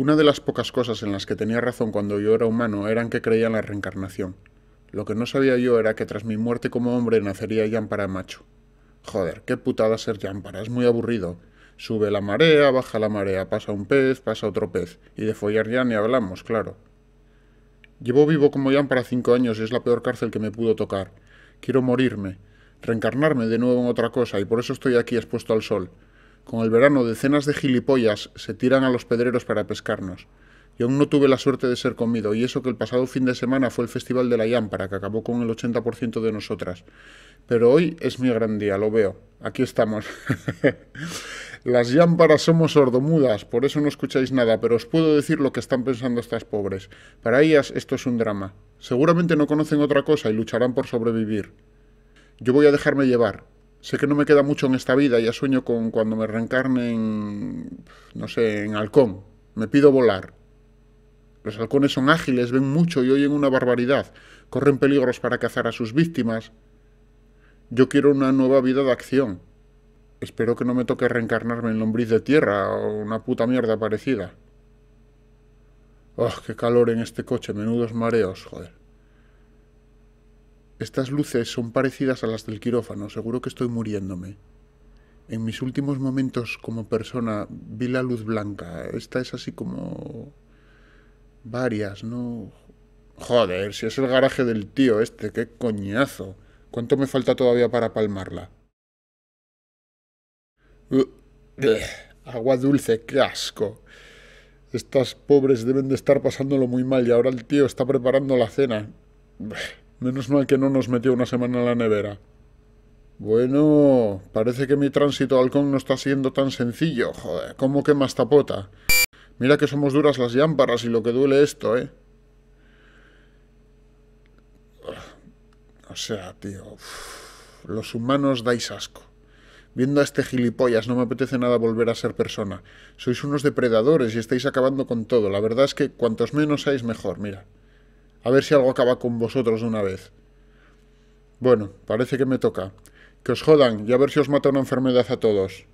Una de las pocas cosas en las que tenía razón cuando yo era humano eran que creía en la reencarnación. Lo que no sabía yo era que tras mi muerte como hombre nacería para macho. Joder, qué putada ser para, es muy aburrido. Sube la marea, baja la marea, pasa un pez, pasa otro pez. Y de follar ya ni hablamos, claro. Llevo vivo como para cinco años y es la peor cárcel que me pudo tocar. Quiero morirme, reencarnarme de nuevo en otra cosa y por eso estoy aquí expuesto al sol. Con el verano decenas de gilipollas se tiran a los pedreros para pescarnos. Y aún no tuve la suerte de ser comido, y eso que el pasado fin de semana fue el Festival de la Lámpara, que acabó con el 80% de nosotras. Pero hoy es mi gran día, lo veo. Aquí estamos. Las lámparas somos sordomudas, por eso no escucháis nada, pero os puedo decir lo que están pensando estas pobres. Para ellas esto es un drama. Seguramente no conocen otra cosa y lucharán por sobrevivir. Yo voy a dejarme llevar, Sé que no me queda mucho en esta vida, ya sueño con cuando me reencarnen, no sé, en halcón. Me pido volar. Los halcones son ágiles, ven mucho y oyen una barbaridad. Corren peligros para cazar a sus víctimas. Yo quiero una nueva vida de acción. Espero que no me toque reencarnarme en lombriz de tierra o una puta mierda parecida. ¡Oh, qué calor en este coche! Menudos mareos, joder. Estas luces son parecidas a las del quirófano, seguro que estoy muriéndome. En mis últimos momentos como persona vi la luz blanca. Esta es así como... varias, ¿no? Joder, si es el garaje del tío este, qué coñazo. ¿Cuánto me falta todavía para palmarla? Uh, eh, agua dulce, qué asco. Estas pobres deben de estar pasándolo muy mal y ahora el tío está preparando la cena. Menos mal que no nos metió una semana en la nevera. Bueno, parece que mi tránsito al con no está siendo tan sencillo, joder, ¿cómo más tapota? Mira que somos duras las lámparas y lo que duele esto, ¿eh? O sea, tío, los humanos dais asco. Viendo a este gilipollas no me apetece nada volver a ser persona. Sois unos depredadores y estáis acabando con todo. La verdad es que cuantos menos hay, mejor, mira. A ver si algo acaba con vosotros de una vez. Bueno, parece que me toca. Que os jodan y a ver si os mata una enfermedad a todos.